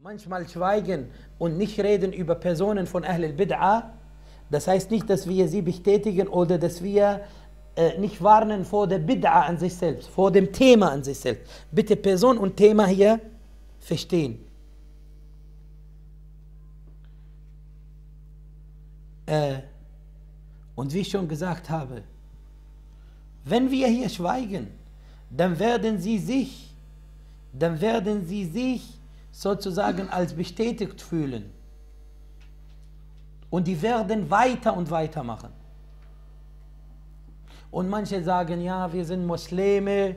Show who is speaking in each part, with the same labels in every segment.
Speaker 1: Manchmal schweigen und nicht reden über Personen von Ahl al-Bid'ah, das heißt nicht, dass wir sie bestätigen oder dass wir äh, nicht warnen vor der Bid'ah an sich selbst, vor dem Thema an sich selbst. Bitte Person und Thema hier verstehen. Äh, und wie ich schon gesagt habe, wenn wir hier schweigen, dann werden sie sich, dann werden sie sich sozusagen als bestätigt fühlen. Und die werden weiter und weiter machen. Und manche sagen, ja, wir sind Muslime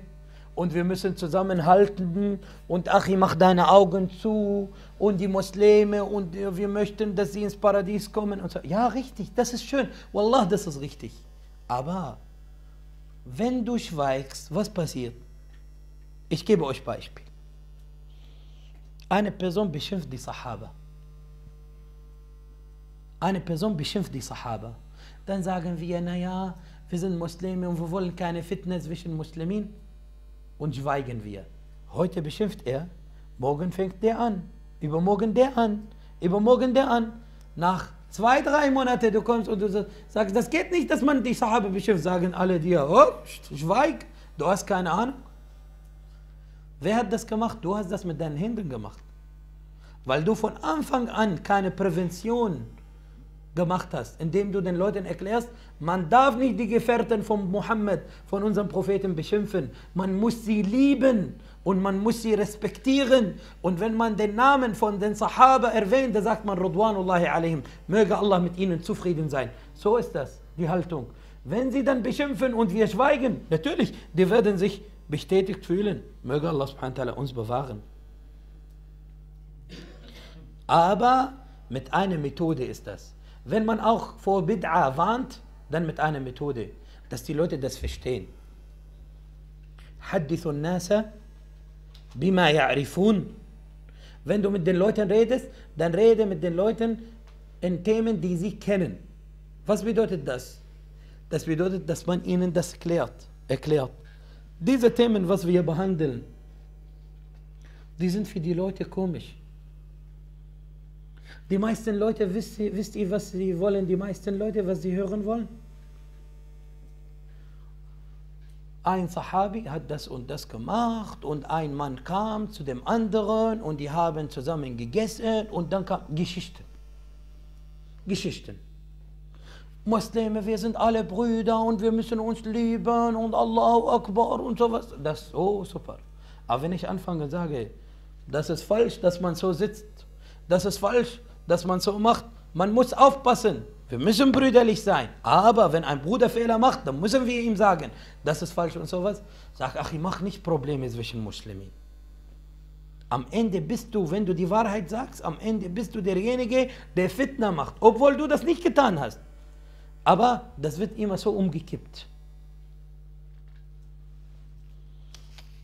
Speaker 1: und wir müssen zusammenhalten und Achi, mach deine Augen zu und die Muslime und wir möchten, dass sie ins Paradies kommen. Und so. Ja, richtig, das ist schön. Wallah, das ist richtig. Aber wenn du schweigst, was passiert? Ich gebe euch Beispiel. Eine Person beschimpft die Sahaba. Eine Person beschimpft die Sahaba. Dann sagen wir, naja, wir sind Muslime und wir wollen keine Fitness zwischen Muslimen und schweigen wir. Heute beschimpft er, morgen fängt der an, übermorgen der an, übermorgen der an. Nach zwei, drei Monaten, du kommst und du sagst, das geht nicht, dass man die Sahaba beschimpft, sagen alle dir, oh, schweig, du hast keine Ahnung. Wer hat das gemacht? Du hast das mit deinen Händen gemacht. Weil du von Anfang an keine Prävention gemacht hast, indem du den Leuten erklärst, man darf nicht die Gefährten von Mohammed, von unserem Propheten beschimpfen. Man muss sie lieben und man muss sie respektieren. Und wenn man den Namen von den Sahaba erwähnt, dann sagt man Rodwanullahi alaihim. Möge Allah mit ihnen zufrieden sein. So ist das, die Haltung. Wenn sie dann beschimpfen und wir schweigen, natürlich, die werden sich bestätigt fühlen. Möge Allah subhanahu uns bewahren. Aber mit einer Methode ist das. Wenn man auch vor Bid'a warnt, dann mit einer Methode, dass die Leute das verstehen. Hadithun nasa bima ya'rifun. Wenn du mit den Leuten redest, dann rede mit den Leuten in Themen, die sie kennen. Was bedeutet das? Das bedeutet, dass man ihnen das klärt, erklärt. Diese Themen, was wir behandeln, die sind für die Leute komisch. Die meisten Leute, wisst ihr, wisst ihr, was sie wollen? Die meisten Leute, was sie hören wollen? Ein Sahabi hat das und das gemacht und ein Mann kam zu dem anderen und die haben zusammen gegessen und dann kam Geschichten. Geschichten. Muslime, wir sind alle Brüder und wir müssen uns lieben und Allahu Akbar und sowas. Das ist so super. Aber wenn ich anfange und sage, das ist falsch, dass man so sitzt, das ist falsch, dass man so macht, man muss aufpassen. Wir müssen brüderlich sein. Aber wenn ein Bruder Fehler macht, dann müssen wir ihm sagen, das ist falsch und sowas. Sag, ach, ich mach nicht Probleme zwischen Muslimen. Am Ende bist du, wenn du die Wahrheit sagst, am Ende bist du derjenige, der Fitna macht, obwohl du das nicht getan hast. Aber das wird immer so umgekippt.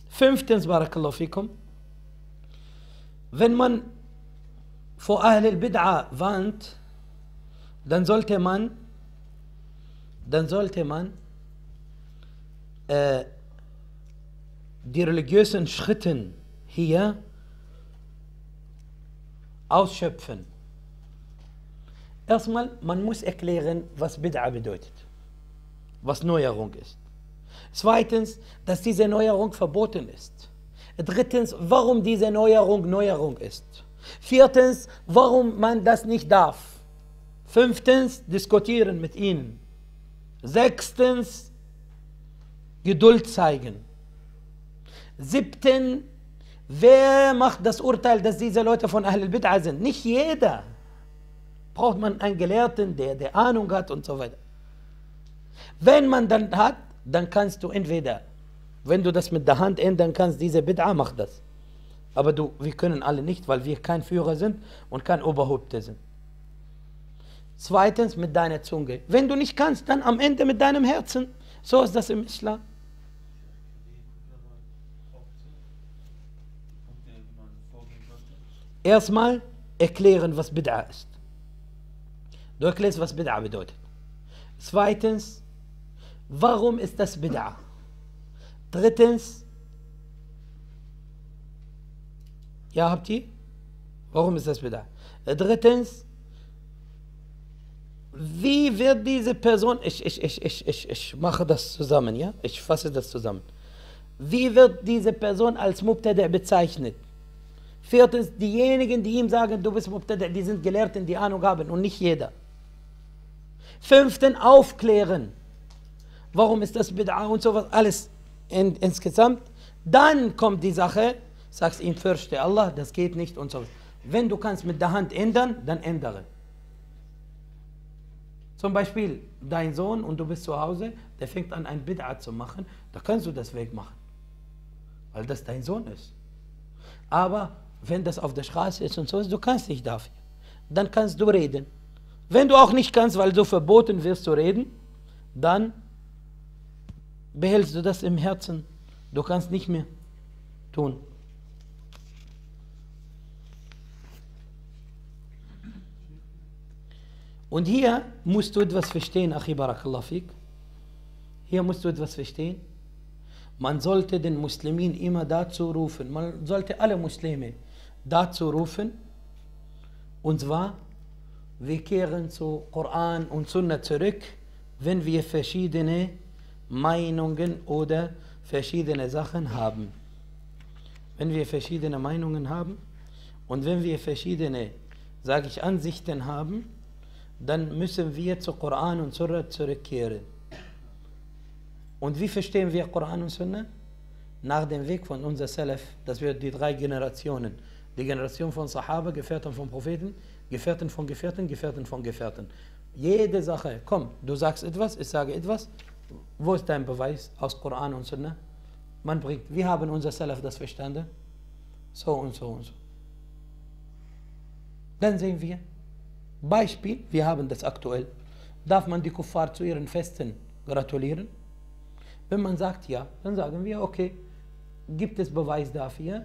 Speaker 1: Fünftens, Barakallahu fikum, wenn man vor Ahlul bida warnt, dann sollte man, dann sollte man äh, die religiösen Schritten hier ausschöpfen. Erstmal, man muss erklären, was Bid'a bedeutet, was Neuerung ist. Zweitens, dass diese Neuerung verboten ist. Drittens, warum diese Neuerung Neuerung ist. Viertens, warum man das nicht darf. Fünftens, diskutieren mit ihnen. Sechstens, Geduld zeigen. Siebten, wer macht das Urteil, dass diese Leute von Ahl al-Bid'a sind? Nicht jeder braucht man einen Gelehrten, der, der Ahnung hat und so weiter. Wenn man dann hat, dann kannst du entweder, wenn du das mit der Hand ändern kannst, diese Bid'a macht das. Aber du, wir können alle nicht, weil wir kein Führer sind und kein Oberhäupter sind. Zweitens mit deiner Zunge. Wenn du nicht kannst, dann am Ende mit deinem Herzen. So ist das im Islam. Erstmal erklären, was Bid'a ist. Dort was Bid'a bedeutet. Zweitens, warum ist das Bid'a? Drittens, ja, habt ihr? Warum ist das Bid'a? Äh, drittens, wie wird diese Person, ich, ich, ich, ich, ich, ich mache das zusammen, ja? Ich fasse das zusammen. Wie wird diese Person als Mubtada bezeichnet? Viertens, diejenigen, die ihm sagen, du bist Mubtada, die sind gelehrt in die Ahnung haben und nicht jeder. Fünften, aufklären. Warum ist das Bid'a und sowas? Alles in, insgesamt. Dann kommt die Sache, sagst ihm, fürchte Allah, das geht nicht und sowas. Wenn du kannst mit der Hand ändern, dann ändere. Zum Beispiel dein Sohn und du bist zu Hause, der fängt an, ein Bid'a zu machen, da kannst du das wegmachen, weil das dein Sohn ist. Aber wenn das auf der Straße ist und sowas, du kannst nicht dafür. Dann kannst du reden. Wenn du auch nicht kannst, weil du verboten wirst zu reden, dann behältst du das im Herzen. Du kannst nicht mehr tun. Und hier musst du etwas verstehen, Achi Hier musst du etwas verstehen. Man sollte den Muslimin immer dazu rufen, man sollte alle Muslime dazu rufen, und zwar wir kehren zu Koran und Sunna zurück, wenn wir verschiedene Meinungen oder verschiedene Sachen haben. Wenn wir verschiedene Meinungen haben und wenn wir verschiedene, sage ich, Ansichten haben, dann müssen wir zu Koran und Sunna zurückkehren. Und wie verstehen wir Koran und Sunna? Nach dem Weg von unser Salaf, das wir die drei Generationen, die Generation von Sahaba, Gefährten von Propheten, Gefährten von Gefährten, Gefährten von Gefährten. Jede Sache, komm, du sagst etwas, ich sage etwas. Wo ist dein Beweis aus Koran und Sunnah? Man bringt, wir haben unser Salaf das verstanden. So und so und so. Dann sehen wir, Beispiel, wir haben das aktuell. Darf man die Kuffar zu ihren Festen gratulieren? Wenn man sagt ja, dann sagen wir, okay, gibt es Beweis dafür?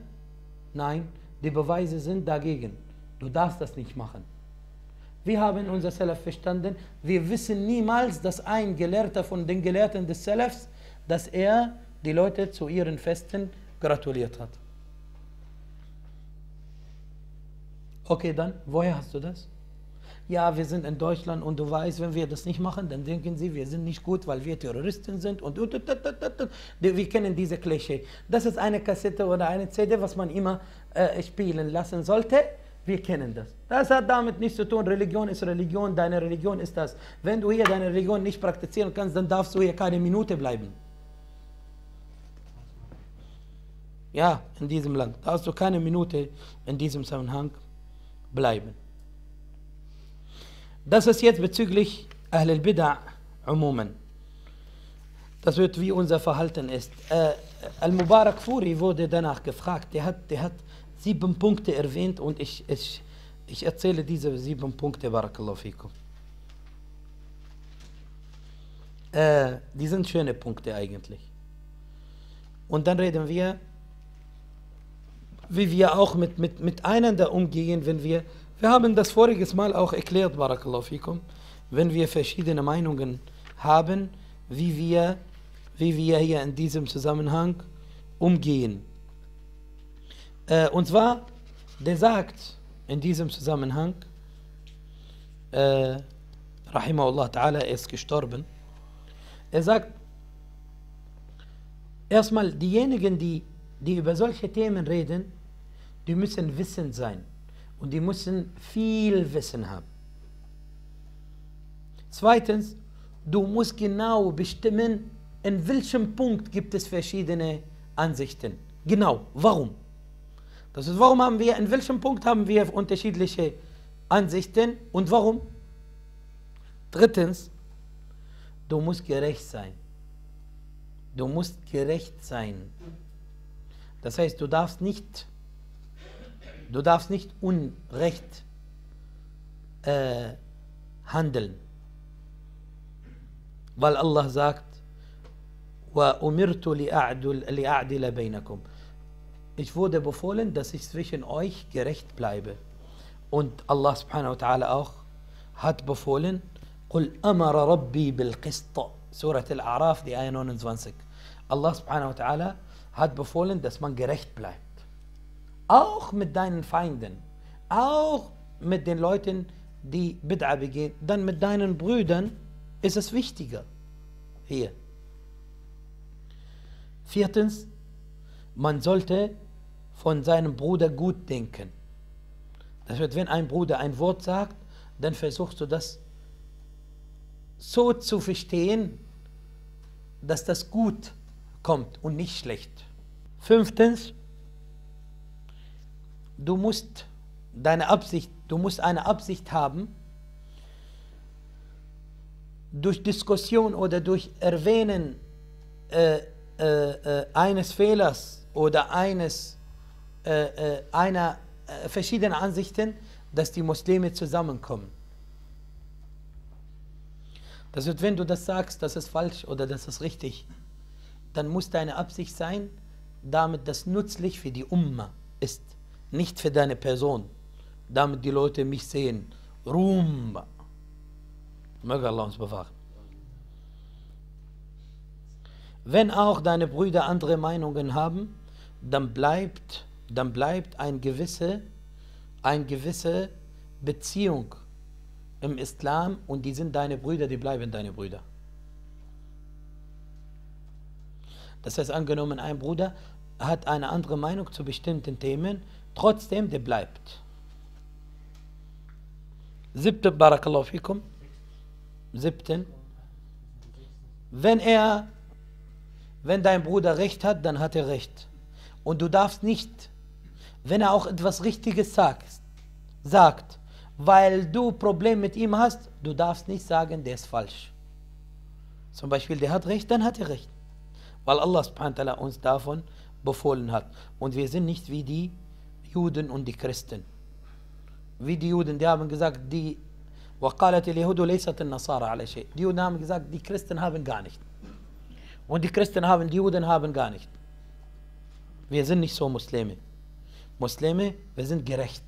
Speaker 1: Nein, die Beweise sind dagegen. Du darfst das nicht machen. Wir haben unser Salaf verstanden. Wir wissen niemals, dass ein Gelehrter von den Gelehrten des Salafs, dass er die Leute zu ihren Festen gratuliert hat. Okay, dann, woher hast du das? Ja, wir sind in Deutschland und du weißt, wenn wir das nicht machen, dann denken sie, wir sind nicht gut, weil wir Terroristen sind und, und, und, und, und. wir kennen diese Klischee. Das ist eine Kassette oder eine CD, was man immer äh, spielen lassen sollte wir kennen das. Das hat damit nichts zu tun. Religion ist Religion, deine Religion ist das. Wenn du hier deine Religion nicht praktizieren kannst, dann darfst du hier keine Minute bleiben. Ja, in diesem Land darfst du keine Minute in diesem Zusammenhang bleiben. Das ist jetzt bezüglich Ahl al-Bid'a umumen. Das wird wie unser Verhalten ist. Äh, Al-Mubarak Furi wurde danach gefragt. Der hat, der hat sieben Punkte erwähnt und ich, ich, ich erzähle diese sieben Punkte, Barakallahu fikum. Äh, die sind schöne Punkte eigentlich. Und dann reden wir, wie wir auch mit, mit, miteinander umgehen, wenn wir, wir haben das voriges Mal auch erklärt, Barakallahu fikum, wenn wir verschiedene Meinungen haben, wie wir, wie wir hier in diesem Zusammenhang umgehen. Äh, und zwar, der sagt in diesem Zusammenhang, äh, Rahimahullah Ta'ala, ist gestorben. Er sagt, erstmal diejenigen, die, die über solche Themen reden, die müssen wissend sein und die müssen viel Wissen haben. Zweitens, du musst genau bestimmen, in welchem Punkt gibt es verschiedene Ansichten. Genau, warum? Das ist, warum haben wir, in welchem Punkt haben wir unterschiedliche Ansichten und warum? Drittens, du musst gerecht sein. Du musst gerecht sein. Das heißt, du darfst nicht, du darfst nicht unrecht äh, handeln. Weil Allah sagt, وأمرت لِأَعْدِلَ بَيْنَكُمْ ich wurde befohlen, dass ich zwischen euch gerecht bleibe. Und Allah subhanahu wa ta'ala auch hat befohlen, قل أمر ربي بالقسط سورة الأعراف die Ayah 29 Allah subhanahu wa ta'ala hat befohlen, dass man gerecht bleibt. Auch mit deinen Feinden, auch mit den Leuten, die Bid'a begehen, dann mit deinen Brüdern ist es wichtiger. Hier. Viertens, man sollte von seinem Bruder gut denken. Das heißt, wenn ein Bruder ein Wort sagt, dann versuchst du das so zu verstehen, dass das gut kommt und nicht schlecht. Fünftens, du musst deine Absicht, du musst eine Absicht haben, durch Diskussion oder durch Erwähnen äh, äh, äh eines Fehlers oder eines, äh, äh, einer äh, verschiedenen Ansichten, dass die Muslime zusammenkommen. Das wird, wenn du das sagst, das ist falsch oder das ist richtig, dann muss deine Absicht sein, damit das nützlich für die Umma ist, nicht für deine Person, damit die Leute mich sehen. Ruhm. Möge Allah uns bewahren. Wenn auch deine Brüder andere Meinungen haben, dann bleibt, dann bleibt eine gewisse, eine gewisse Beziehung im Islam und die sind deine Brüder, die bleiben deine Brüder. Das heißt, angenommen, ein Bruder hat eine andere Meinung zu bestimmten Themen, trotzdem, der bleibt. Siebte, Barakallahu fikum. Siebten. Wenn er, wenn dein Bruder Recht hat, dann hat er Recht. Und du darfst nicht, wenn er auch etwas Richtiges sagt, sagt, weil du Problem mit ihm hast, du darfst nicht sagen, der ist falsch. Zum Beispiel, der hat recht, dann hat er recht. Weil Allah subhanahu uns davon befohlen hat. Und wir sind nicht wie die Juden und die Christen. Wie die Juden, die haben gesagt, die Die Juden haben gesagt, die Christen haben gar nicht. Und die Christen haben, die Juden haben gar nicht. Wir sind nicht so Muslime. Muslime, wir sind gerecht.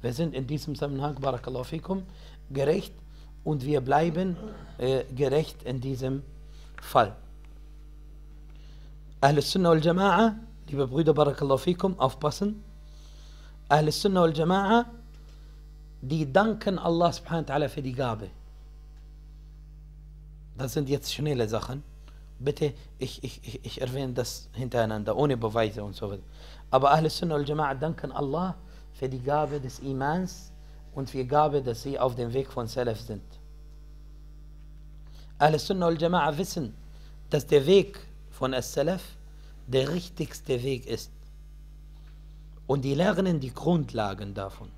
Speaker 1: Wir sind in diesem Zusammenhang, Barakallahu fikum, gerecht und wir bleiben äh, gerecht in diesem Fall. Ahl Sunnah wal Jama'a, liebe Brüder, Barakallahu fikum, aufpassen. Ahl Sunnah wal Jama'a, die danken Allah subhanahu wa ta'ala für die Gabe. Das sind jetzt schnelle Sachen bitte, ich, ich, ich, ich erwähne das hintereinander, ohne Beweise und so weiter. Aber Ahl Sunnah al Jama'a danken Allah für die Gabe des Imans und für die Gabe, dass sie auf dem Weg von Salaf sind. Ahl Sunnah al Jama'a wissen, dass der Weg von As-Salaf der richtigste Weg ist. Und die lernen die Grundlagen davon.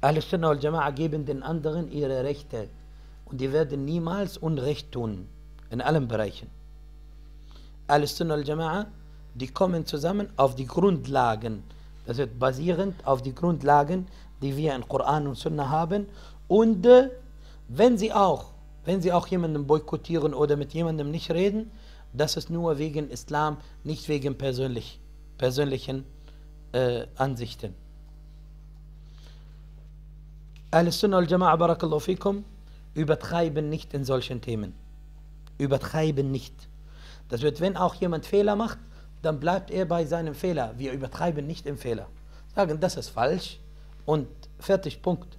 Speaker 1: Ahl Sunnah al Jama'a geben den anderen ihre Rechte und die werden niemals Unrecht tun in allen Bereichen. Al-Sunnah al-Jama'a, die kommen zusammen auf die Grundlagen, das wird basierend auf die Grundlagen, die wir in Koran und Sunnah haben. Und äh, wenn sie auch, wenn sie auch jemanden boykottieren oder mit jemandem nicht reden, das ist nur wegen Islam, nicht wegen persönlich, persönlichen äh, Ansichten. Al-Sunnah al-Jama'a, barakallahu fikum, übertreiben nicht in solchen Themen. Übertreiben nicht. Das wird, wenn auch jemand Fehler macht, dann bleibt er bei seinem Fehler. Wir übertreiben nicht im Fehler. Sagen, das ist falsch und fertig, Punkt.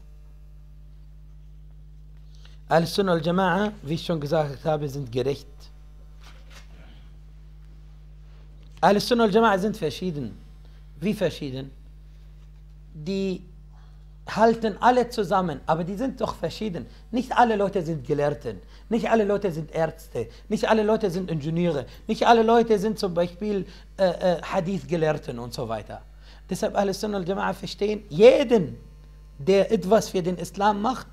Speaker 1: Al-Sunnah al-Jama'a, wie ich schon gesagt habe, sind gerecht. Al-Sunnah al-Jama'a sind verschieden. Wie verschieden? Die halten alle zusammen, aber die sind doch verschieden. Nicht alle Leute sind Gelehrten, nicht alle Leute sind Ärzte, nicht alle Leute sind Ingenieure, nicht alle Leute sind zum Beispiel äh, äh, Hadith-Gelehrten und so weiter. Deshalb alle Sunnah al-Jama'a verstehen, jeden, der etwas für den Islam macht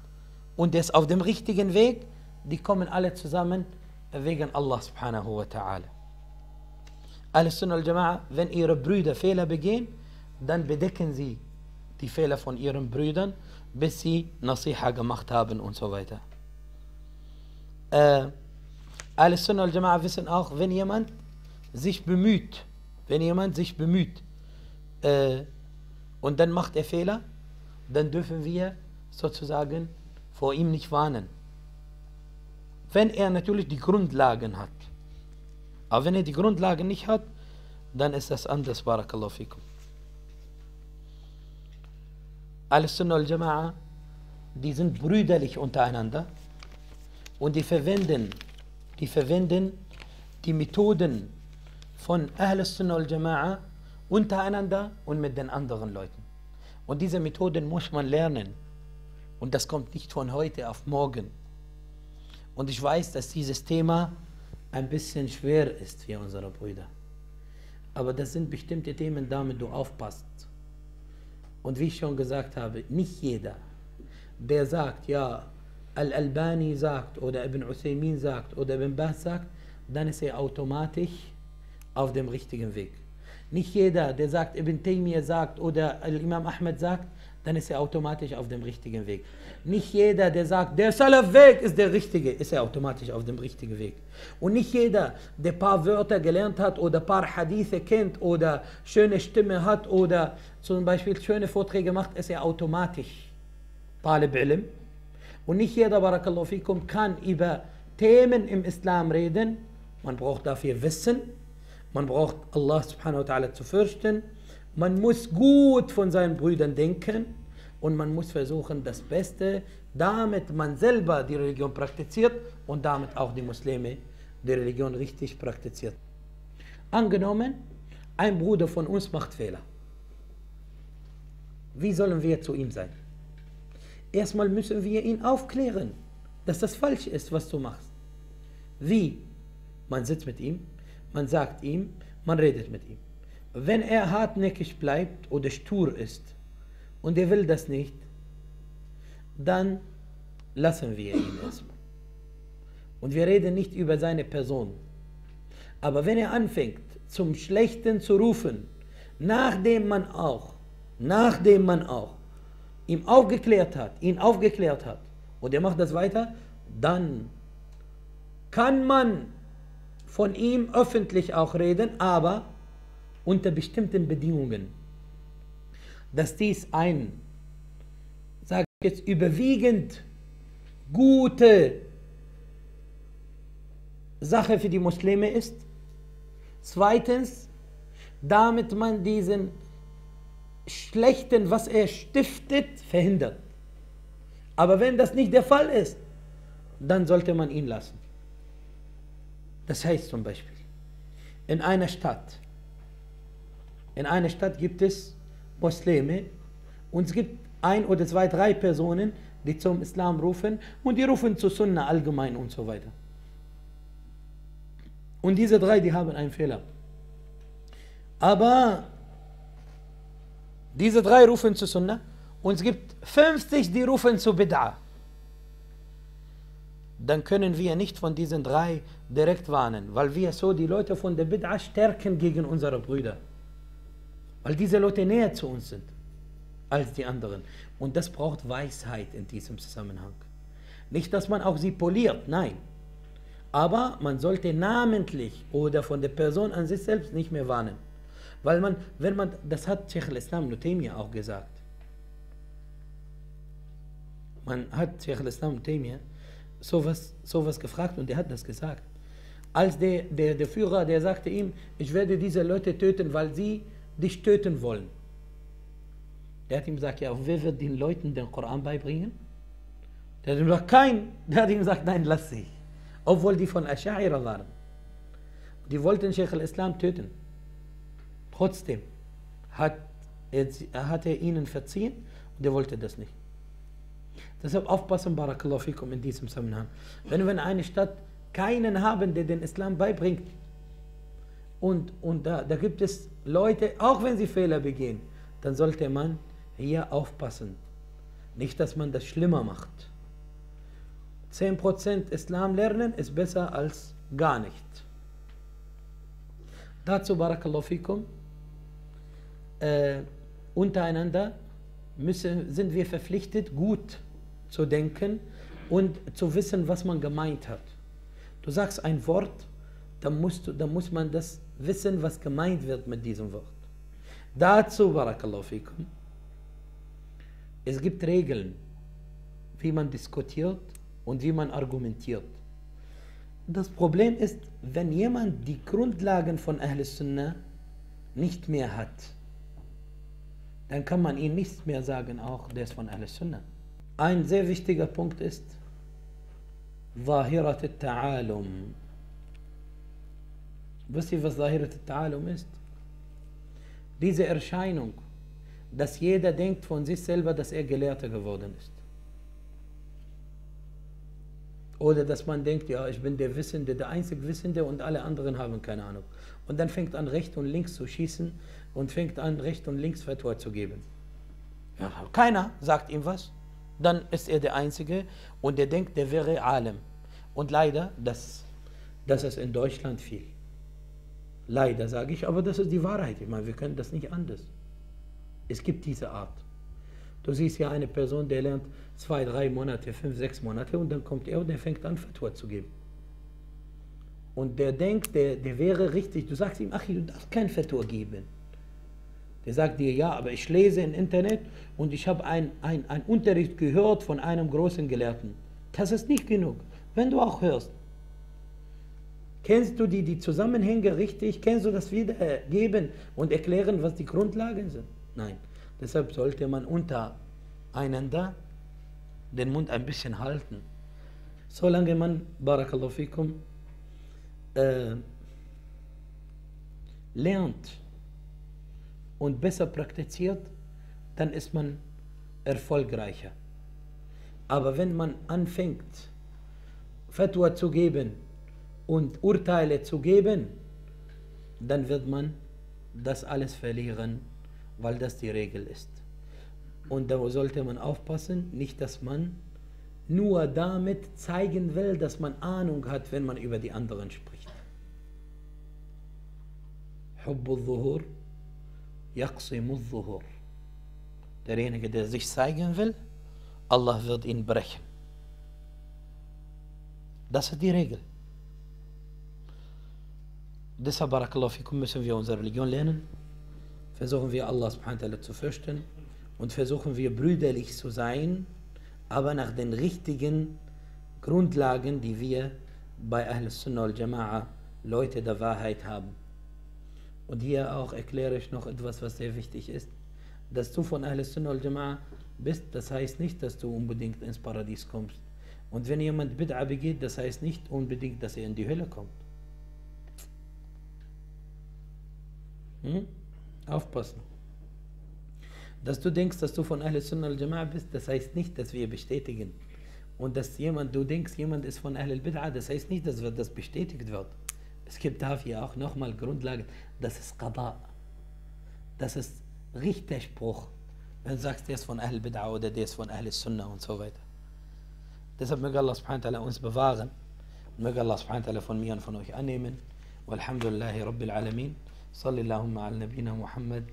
Speaker 1: und der ist auf dem richtigen Weg, die kommen alle zusammen wegen Allah subhanahu wa ta'ala. Alle Sunnah al-Jama'a, wenn ihre Brüder Fehler begehen, dann bedecken sie die Fehler von ihren Brüdern, bis sie Nasiha gemacht haben und so weiter. Äh, Al-Sunnah al jamaah wissen auch, wenn jemand sich bemüht, wenn jemand sich bemüht äh, und dann macht er Fehler, dann dürfen wir sozusagen vor ihm nicht warnen. Wenn er natürlich die Grundlagen hat. Aber wenn er die Grundlagen nicht hat, dann ist das anders. Barakallahu fikum. Al-Sunnah al-Jama'a, die sind brüderlich untereinander und die verwenden, die verwenden die Methoden von Ahl-Sunnah al-Jama'a untereinander und mit den anderen Leuten. Und diese Methoden muss man lernen. Und das kommt nicht von heute auf morgen. Und ich weiß, dass dieses Thema ein bisschen schwer ist für unsere Brüder. Aber das sind bestimmte Themen, damit du aufpasst. Und wie ich schon gesagt habe, nicht jeder, der sagt, ja, Al-Albani sagt oder Ibn Uthaymin sagt oder Ibn Bas sagt, dann ist er automatisch auf dem richtigen Weg. Nicht jeder, der sagt, Ibn Taymiyyah sagt oder Imam Ahmed sagt, dann ist er automatisch auf dem richtigen Weg. Nicht jeder, der sagt, der Salaf-Weg ist der richtige, ist er automatisch auf dem richtigen Weg. Und nicht jeder, der ein paar Wörter gelernt hat oder ein paar Hadithe kennt oder schöne Stimme hat oder zum Beispiel schöne Vorträge macht, ist er automatisch Talib Ilm. Und nicht jeder, Barakallahu fikum, kann über Themen im Islam reden. Man braucht dafür Wissen. Man braucht Allah subhanahu wa ta'ala zu fürchten. Man muss gut von seinen Brüdern denken und man muss versuchen, das Beste, damit man selber die Religion praktiziert und damit auch die Muslime die Religion richtig praktiziert. Angenommen, ein Bruder von uns macht Fehler. Wie sollen wir zu ihm sein? Erstmal müssen wir ihn aufklären, dass das falsch ist, was du machst. Wie? Man sitzt mit ihm, man sagt ihm, man redet mit ihm wenn er hartnäckig bleibt oder stur ist und er will das nicht, dann lassen wir ihn erstmal. Und wir reden nicht über seine Person. Aber wenn er anfängt, zum Schlechten zu rufen, nachdem man auch, nachdem man auch ihm aufgeklärt hat, ihn aufgeklärt hat, und er macht das weiter, dann kann man von ihm öffentlich auch reden, aber unter bestimmten Bedingungen, dass dies ein, sage ich jetzt, überwiegend gute Sache für die Muslime ist. Zweitens, damit man diesen Schlechten, was er stiftet, verhindert. Aber wenn das nicht der Fall ist, dann sollte man ihn lassen. Das heißt zum Beispiel, in einer Stadt, in einer Stadt gibt es Muslime und es gibt ein oder zwei, drei Personen, die zum Islam rufen und die rufen zu Sunna allgemein und so weiter. Und diese drei, die haben einen Fehler. Aber diese drei rufen zu Sunna und es gibt 50, die rufen zu Bid'a. Dann können wir nicht von diesen drei direkt warnen, weil wir so die Leute von der Bid'a stärken gegen unsere Brüder weil diese Leute näher zu uns sind als die anderen. Und das braucht Weisheit in diesem Zusammenhang. Nicht, dass man auch sie poliert, nein. Aber man sollte namentlich oder von der Person an sich selbst nicht mehr warnen. Weil man, wenn man, das hat Sheikh al-Islam Nutemia auch gesagt. Man hat Sheikh al-Islam Nutemia sowas, sowas gefragt und er hat das gesagt. Als der, der, der Führer, der sagte ihm, ich werde diese Leute töten, weil sie dich töten wollen. Der hat ihm gesagt, ja, wer wird den Leuten den Koran beibringen? Der hat ihm gesagt, kein. Der hat ihm gesagt, nein, lass sie. Obwohl die von Asha'ira waren. Die wollten Sheikh al-Islam töten. Trotzdem hat er, hat er ihnen verziehen und er wollte das nicht. Deshalb aufpassen, Barakallahu fikum in diesem Zusammenhang. Wenn wir in einer Stadt keinen haben, der den Islam beibringt, und, und da, da gibt es Leute, auch wenn sie Fehler begehen, dann sollte man hier aufpassen. Nicht, dass man das schlimmer macht. 10% Islam lernen ist besser als gar nicht. Dazu, Barakallahu fikum, äh, untereinander müssen, sind wir verpflichtet, gut zu denken und zu wissen, was man gemeint hat. Du sagst ein Wort, dann, musst du, dann muss man das wissen, was gemeint wird mit diesem Wort. Dazu, Barakallahu fikum, es gibt Regeln, wie man diskutiert und wie man argumentiert. Das Problem ist, wenn jemand die Grundlagen von Ahl Sunnah nicht mehr hat, dann kann man ihm nichts mehr sagen, auch der ist von Ahl Sunnah. Ein sehr wichtiger Punkt ist, al-Ta'alum. Wisst ihr, was Zahirat al-Ta'alum ist? Diese Erscheinung, dass jeder denkt von sich selber, dass er Gelehrter geworden ist. Oder dass man denkt, ja, ich bin der Wissende, der einzig Wissende und alle anderen haben keine Ahnung. Und dann fängt an, rechts und links zu schießen und fängt an, rechts und links Fatwa zu geben. Ja, keiner sagt ihm was. Dann ist er der Einzige und der denkt, der wäre Alem. Und leider, dass, das ist in Deutschland fiel. Leider sage ich, aber das ist die Wahrheit. Ich meine, wir können das nicht anders. Es gibt diese Art. Du siehst ja eine Person, der lernt zwei, drei Monate, fünf, sechs Monate und dann kommt er und der fängt an, Fatwa zu geben. Und der denkt, der, der wäre richtig. Du sagst ihm, ach, du darfst kein Fatwa geben. Der sagt dir, ja, aber ich lese im Internet und ich habe einen ein Unterricht gehört von einem großen Gelehrten. Das ist nicht genug. Wenn du auch hörst, Kennst du die, die Zusammenhänge richtig? Kennst du das wiedergeben und erklären, was die Grundlagen sind? Nein. Deshalb sollte man untereinander den Mund ein bisschen halten. Solange man, Barakallahu fikum, äh, lernt und besser praktiziert, dann ist man erfolgreicher. Aber wenn man anfängt, Fatwa zu geben, und Urteile zu geben, dann wird man das alles verlieren, weil das die Regel ist. Und da sollte man aufpassen, nicht dass man nur damit zeigen will, dass man Ahnung hat, wenn man über die anderen spricht. Hubbu yaqsimu dhuhur. Derjenige, der sich zeigen will, Allah wird ihn brechen. Das ist die Regel. Deshalb, Barakallahu fikum, müssen wir unsere Religion lernen. Versuchen wir Allah subhanahu zu fürchten und versuchen wir brüderlich zu sein, aber nach den richtigen Grundlagen, die wir bei Ahl Sunnah al Jama'a Leute der Wahrheit haben. Und hier auch erkläre ich noch etwas, was sehr wichtig ist. Dass du von Ahl Sunnah al Jama'a bist, das heißt nicht, dass du unbedingt ins Paradies kommst. Und wenn jemand Bid'a begeht, das heißt nicht unbedingt, dass er in die Hölle kommt. Hm? Aufpassen. Dass du denkst, dass du von Ahl Sunnah al-Jama'ah bist, das heißt nicht, dass wir bestätigen. Und dass jemand, du denkst, jemand ist von Ahl al-Bid'ah, das heißt nicht, dass das bestätigt wird. Es gibt dafür auch nochmal Grundlagen. Das ist Qada. Das ist Richterspruch. Wenn du sagst, der ist von Ahl al-Bid'ah oder der ist von Ahl sunnah und so weiter. Deshalb möge Allah subhanahu wa uns bewahren. Und möge Allah subhanahu wa von mir und von euch annehmen. Walhamdulillahi Rabbil Alameen. صل اللهم على نبينا محمد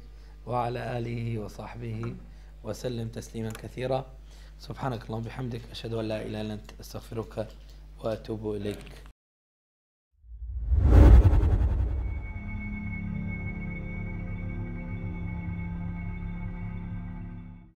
Speaker 1: وعلى آله وصحبه وسلم تسليما كثيرا سبحانك اللهم بحمدك أشهد أن لا إله إلا أنت أستغفرك وأتوب إليك